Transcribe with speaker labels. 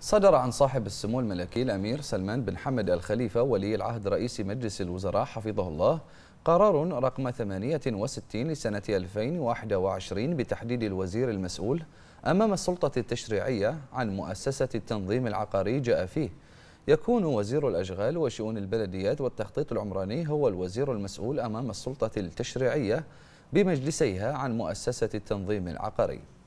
Speaker 1: صدر عن صاحب السمو الملكي الأمير سلمان بن حمد الخليفة ولي العهد رئيس مجلس الوزراء حفظه الله قرار رقم 68 لسنة 2021 بتحديد الوزير المسؤول أمام السلطة التشريعية عن مؤسسة التنظيم العقاري جاء فيه يكون وزير الأشغال وشؤون البلديات والتخطيط العمراني هو الوزير المسؤول أمام السلطة التشريعية بمجلسيها عن مؤسسة التنظيم العقاري